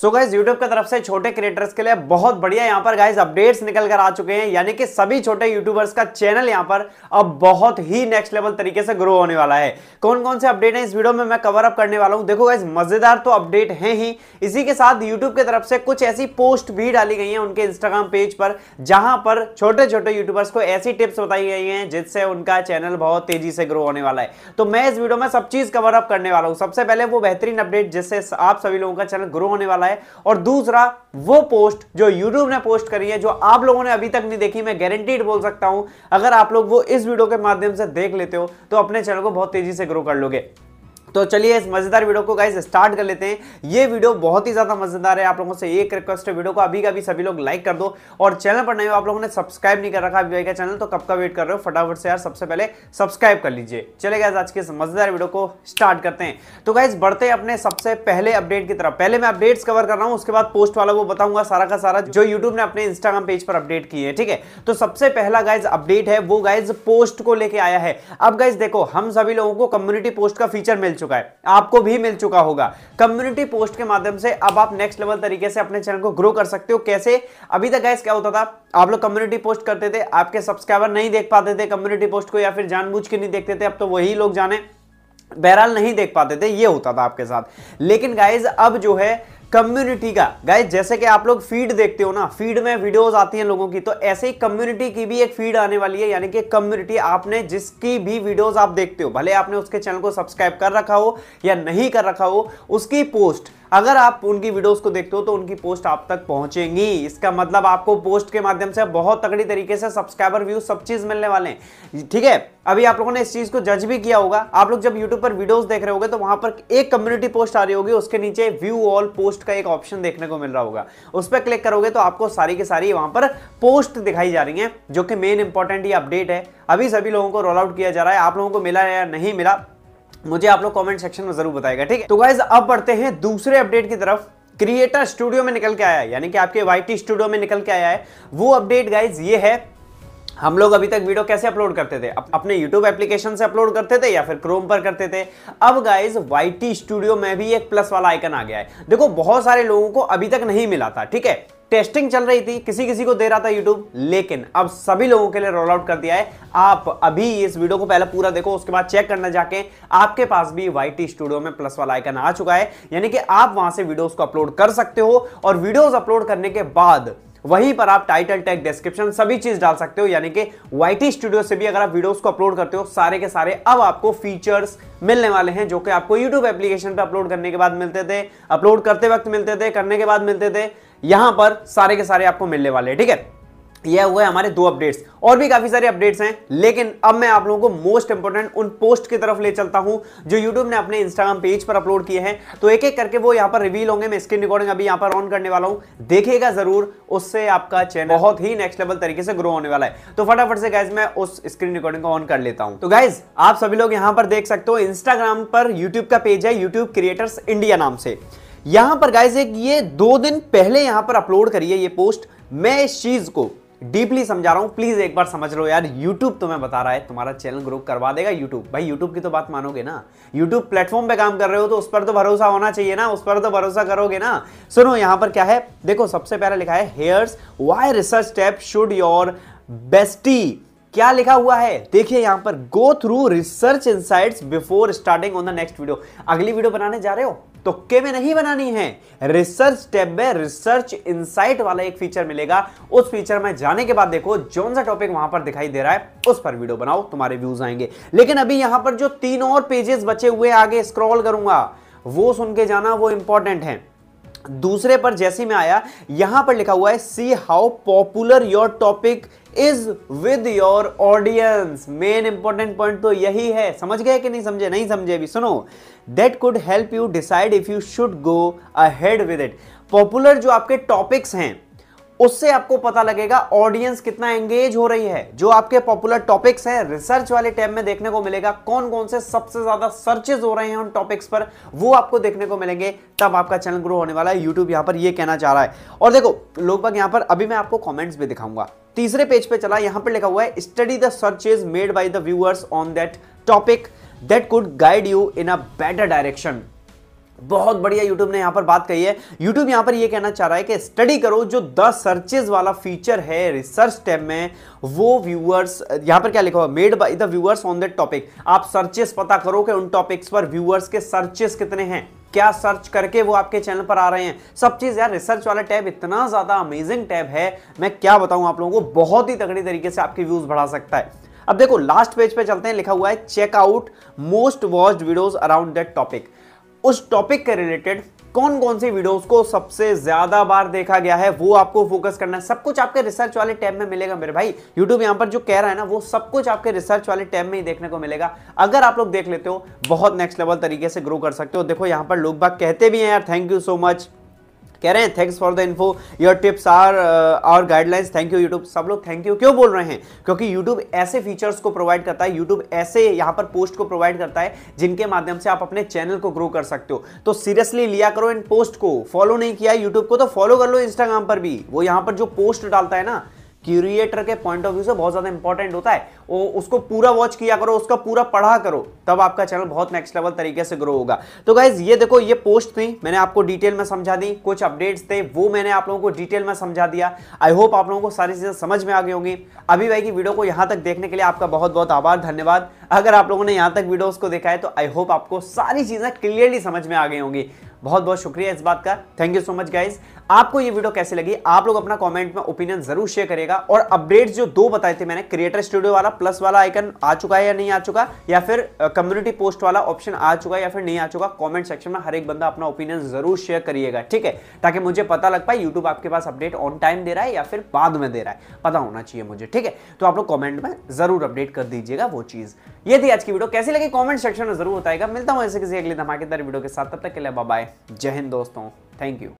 so guys YouTube की तरफ से छोटे क्रिएटर्स के लिए बहुत बढ़िया यहाँ पर गाइज अपडेट्स निकल कर आ चुके हैं यानी कि सभी छोटे यूट्यूबर्स का चैनल यहाँ पर अब बहुत ही नेक्स्ट लेवल तरीके से ग्रो होने वाला है कौन कौन से अपडेट हैं इस वीडियो में मैं कवर अप करने वाला हूँ देखो गाइज मजेदार तो अपडेट है ही इसी के साथ यूट्यूब की तरफ से कुछ ऐसी पोस्ट भी डाली गई है उनके इंस्टाग्राम पेज पर जहां पर छोटे छोटे यूट्यूबर्स को ऐसी टिप्स बताई गई है जिससे उनका चैनल बहुत तेजी से ग्रो होने वाला है तो मैं इस वीडियो में सब चीज कवर अप करने वाला हूँ सबसे पहले वो बेहतरीन अपडेट जिससे आप सभी लोगों का चैनल ग्रो होने वाला है और दूसरा वो पोस्ट जो यूट्यूब ने पोस्ट करी है जो आप लोगों ने अभी तक नहीं देखी मैं गारंटीड बोल सकता हूं अगर आप लोग वो इस वीडियो के माध्यम से देख लेते हो तो अपने चैनल को बहुत तेजी से ग्रो कर लोगे तो चलिए इस मज़ेदार वीडियो को गाइज स्टार्ट कर लेते हैं ये वीडियो बहुत ही ज़्यादा मज़ेदार है आप लोगों से एक रिक्वेस्ट है वीडियो को अभी का भी सभी लोग लाइक कर दो और चैनल पर नहीं हो आप लोगों ने सब्सक्राइब नहीं कर रखा अभी का चैनल तो कब का वेट कर रहे हो फटाफट से यार सबसे पहले सब्सक्राइब कर लीजिए चले गाइज आज के इस मज़ेदार वीडियो को स्टार्ट करते हैं तो गाइज बढ़ते अपने सबसे पहले अपडेट की तरफ पहले मैं अपडेट्स कवर कर रहा हूँ उसके बाद पोस्ट वाला वो बताऊंगा सारा का सारा जो यूट्यूब ने अपने इंस्टाग्राम पेज पर अपडेट किए है ठीक है तो सबसे पहला गाइज अपडेट है वो गाइज पोस्ट को लेकर आया है अब गाइज देखो हम सभी लोगों को कम्युनिटी पोस्ट का फीचर मिल चुका है आपको भी मिल चुका होगा कम्युनिटी पोस्ट के माध्यम से अब आप नेक्स्ट लेवल तरीके से अपने चैनल को ग्रो कर सकते हो कैसे अभी तक गैस क्या होता था आप लोग कम्युनिटी पोस्ट करते थे आपके सब्सक्राइबर नहीं देख पाते थे कम्युनिटी पोस्ट को या फिर जानबूझ के नहीं देखते थे अब तो वही लोग जाने बहरहाल नहीं देख पाते थे ये होता था आपके साथ लेकिन गाइज अब जो है कम्युनिटी का गाय जैसे कि आप लोग फीड देखते हो ना फीड में वीडियोस आती हैं लोगों की तो ऐसे ही कम्युनिटी की भी एक फीड आने वाली है यानी कि कम्युनिटी आपने जिसकी भी वीडियोस आप देखते हो भले आपने उसके चैनल को सब्सक्राइब कर रखा हो या नहीं कर रखा हो उसकी पोस्ट अगर आप उनकी वीडियोस को देखते हो तो उनकी पोस्ट आप तक पहुंचेंगी इसका मतलब आपको पोस्ट के माध्यम से बहुत तगड़ी तरीके से सब्सक्राइबर व्यूज सब चीज मिलने वाले हैं ठीक है अभी आप लोगों ने इस चीज को जज भी किया होगा आप लोग जब यूट्यूब पर वीडियोस देख रहे होगे तो वहां पर एक कम्युनिटी पोस्ट आ रही होगी उसके नीचे व्यू ऑल पोस्ट पोस्ट का एक ऑप्शन देखने को मिल रहा होगा उस पर क्लिक करोगे तो आपको सारी की सारी वहां पर पोस्ट दिखाई जा रही है जो कि मेन इंपॉर्टेंट ये अपडेट है अभी सभी लोगों को रोल आउट किया जा रहा है आप लोगों को मिला या नहीं मिला मुझे आप लोग कमेंट सेक्शन में जरूर बताएगा ठीक है तो गाइज अब बढ़ते हैं दूसरे अपडेट की तरफ क्रिएटर स्टूडियो में निकल के आया है यानी कि आपके वाई स्टूडियो में निकल के आया है वो अपडेट गाइज ये है हम लोग अभी तक वीडियो कैसे अपलोड करते थे अपने यूट्यूब एप्लीकेशन से अपलोड करते थे या फिर क्रोम पर करते थे अब गाइज वाई स्टूडियो में भी एक प्लस वाला आइकन आ गया है देखो बहुत सारे लोगों को अभी तक नहीं मिला था ठीक है टेस्टिंग चल रही थी किसी किसी को दे रहा था यूट्यूब लेकिन अब सभी लोगों के लिए रोल आउट कर दिया है आप अभी इस वीडियो को पहले पूरा देखो उसके बाद चेक करना जाके आपके पास भी वाई स्टूडियो में प्लस वाला आइकन आ चुका है यानी कि आप वहां से वीडियोस को अपलोड कर सकते हो और वीडियोस अपलोड करने के बाद वहीं पर आप टाइटल टैग डिस्क्रिप्शन सभी चीज डाल सकते हो यानी कि वाई स्टूडियो से भी अगर आप वीडियोस को अपलोड करते हो सारे के सारे अब आपको फीचर्स मिलने वाले हैं जो कि आपको यूट्यूब एप्लीकेशन पर अपलोड करने के बाद मिलते थे अपलोड करते वक्त मिलते थे करने के बाद मिलते थे यहां पर सारे के सारे आपको मिलने वाले ठीक है यह हुए हमारे दो अपडेट्स और भी काफी सारे अपडेट्स हैं लेकिन अब मैं आप लोगों को मोस्ट इंपोर्टेंट उन पोस्ट की तरफ ले चलता हूं जो YouTube ने अपने Instagram पेज पर अपलोड किए हैं तो एक एक करके वो यहां पर रिवील होंगे मैं स्क्रीन रिकॉर्डिंग अभी यहां पर ऑन करने वाला हूं देखिएगा जरूर उससे आपका चैनल बहुत ही नेक्स्ट लेवल तरीके से ग्रो होने वाला है तो फटाफट से गाइज मैं उस स्क्रीन रिकॉर्डिंग को ऑन कर लेता हूं तो गाइज आप सभी लोग यहां पर देख सकते हो इंस्टाग्राम पर यूट्यूब का पेज है यूट्यूब क्रिएटर्स इंडिया नाम से यहां पर गाइज एक ये दो दिन पहले यहां पर अपलोड करिए ये पोस्ट मैं इस चीज को डीपली समझा रहा हूँ प्लीज़ एक बार समझ लो यार यूट्यूब तो मैं बता रहा है तुम्हारा चैनल ग्रो करवा देगा यूट्यूब भाई यूट्यूब की तो बात मानोगे ना यूट्यूब प्लेटफॉर्म पे काम कर रहे हो तो उस पर तो भरोसा होना चाहिए ना उस पर तो भरोसा करोगे ना सुनो यहाँ पर क्या है देखो सबसे पहले लिखा है here's why research step should your bestie क्या लिखा हुआ है देखिए यहां पर go through research insights before starting on the next video अगली वीडियो बनाने जा रहे हो तो के में नहीं बनानी है रिसर्च टैब में रिसर्च इनसाइट वाला एक फीचर मिलेगा उस फीचर में जाने के बाद देखो जो सा टॉपिक वहां पर दिखाई दे रहा है उस पर वीडियो बनाओ तुम्हारे व्यूज आएंगे लेकिन अभी यहां पर जो तीन और पेजेस बचे हुए आगे स्क्रॉल करूंगा वो सुन के जाना वो इंपॉर्टेंट है दूसरे पर जैसे मैं आया यहां पर लिखा हुआ है see how popular your topic is with your audience main important point तो यही है समझ गए कि नहीं समझे नहीं समझे भी सुनो that could help you decide if you should go ahead with it popular जो आपके टॉपिक्स हैं उससे आपको पता लगेगा ऑडियंस कितना एंगेज हो रही है जो आपके पॉपुलर टॉपिक्स हैं रिसर्च वाले टैब में देखने को मिलेगा कौन कौन से सबसे ज्यादा सर्चेज हो रहे हैं उन टॉपिक्स पर वो आपको देखने को मिलेंगे तब आपका चैनल ग्रो होने वाला है यूट्यूब यहां पर ये कहना चाह रहा है और देखो लोग बाग यहां पर अभी मैं आपको कॉमेंट्स भी दिखाऊंगा तीसरे पेज पे चला यहां पर लिखा हुआ है study the searches made by the viewers on that topic that could guide you in a better direction बहुत बढ़िया यूट्यूब ने यहां पर बात कही है यूट्यूब यहां पर यह कहना चाह रहा है कि स्टडी करो जो द सर्चेज वाला फीचर है रिसर्च टैब में वो व्यूअर्स यहां पर क्या लिखा हुआ made by the viewers on that topic आप सर्चेस पता करो कि उन टॉपिक्स पर व्यूअर्स के सर्चेस कितने हैं क्या सर्च करके वो आपके चैनल पर आ रहे हैं सब चीज़ यार रिसर्च वाला टैब इतना ज़्यादा अमेजिंग टैब है मैं क्या बताऊं आप लोगों को बहुत ही तगड़ी तरीके से आपके व्यूज़ बढ़ा सकता है अब देखो लास्ट पेज पे चलते हैं लिखा हुआ है check out most watched videos around that topic उस टॉपिक के रिलेटेड कौन कौन सी वीडियोस को सबसे ज्यादा बार देखा गया है वो आपको फोकस करना है सब कुछ आपके रिसर्च वाले टैब में मिलेगा मेरे भाई यूट्यूब यहां पर जो कह रहा है ना वो सब कुछ आपके रिसर्च वाले टैब में ही देखने को मिलेगा अगर आप लोग देख लेते हो बहुत नेक्स्ट लेवल तरीके से ग्रो कर सकते हो देखो यहां पर लोग बाग कहते भी हैं यार थैंक यू सो मच कह रहे हैं thanks for the info your tips are our guidelines thank you YouTube सब लोग थैंक यू क्यों बोल रहे हैं क्योंकि यूट्यूब ऐसे फीचर्स को प्रोवाइड करता है यूट्यूब ऐसे यहां पर पोस्ट को प्रोवाइड करता है जिनके माध्यम से आप अपने चैनल को ग्रो कर सकते हो तो सीरियसली लिया करो इन पोस्ट को फॉलो नहीं किया यूट्यूब को तो फॉलो कर लो इंस्टाग्राम पर भी वो यहां पर जो पोस्ट डालता है ना क्यूरिएटर के पॉइंट ऑफ व्यू से बहुत ज़्यादा इंपॉर्टेंट होता है वो उसको पूरा वॉच किया करो उसका पूरा पढ़ा करो तब आपका चैनल बहुत नेक्स्ट लेवल तरीके से ग्रो होगा तो गाइज ये देखो ये पोस्ट थी मैंने आपको डिटेल में समझा दी कुछ अपडेट्स थे वो मैंने आप लोगों को डिटेल में समझा दिया आई होप आप लोगों को सारी चीज़ें समझ में आ गई होंगी अभी भाई की वीडियो को यहां तक देखने के लिए आपका बहुत बहुत आभार धन्यवाद अगर आप लोगों ने यहाँ तक वीडियो को देखा है तो आई होप आपको सारी चीज़ें क्लियरली समझ में आ गई होंगी बहुत बहुत शुक्रिया इस बात का thank you so much guys आपको ये वीडियो कैसे लगी आप लोग अपना कमेंट में ओपिनियन जरूर शेयर करेगा और अपडेट्स जो दो बताए थे मैंने क्रिएटर स्टूडियो वाला प्लस वाला आइकन आ चुका है या नहीं आ चुका या फिर कम्युनिटी पोस्ट वाला ऑप्शन आ चुका है या फिर नहीं आ चुका कमेंट सेक्शन में हर एक बंदा अपना ओपिनियन जरूर शेयर करिएगा ठीक है ताकि मुझे पता लग पाए यूट्यूब आपके पास अपडेट ऑन टाइम दे रहा है या फिर बाद में दे रहा है पता होना चाहिए मुझे ठीक है तो आप लोग कॉमेंट में जरूर अपडेट कर दीजिएगा वो चीज ये थी आज की वीडियो कैसी लगी कॉमेंट सेक्शन में जरूर बताएगा मिलता हूँ ऐसे किसी अगले धमाकेदार वीडियो के साथ तब तक के लिए बाय जय हिंद दोस्तों थैंक यू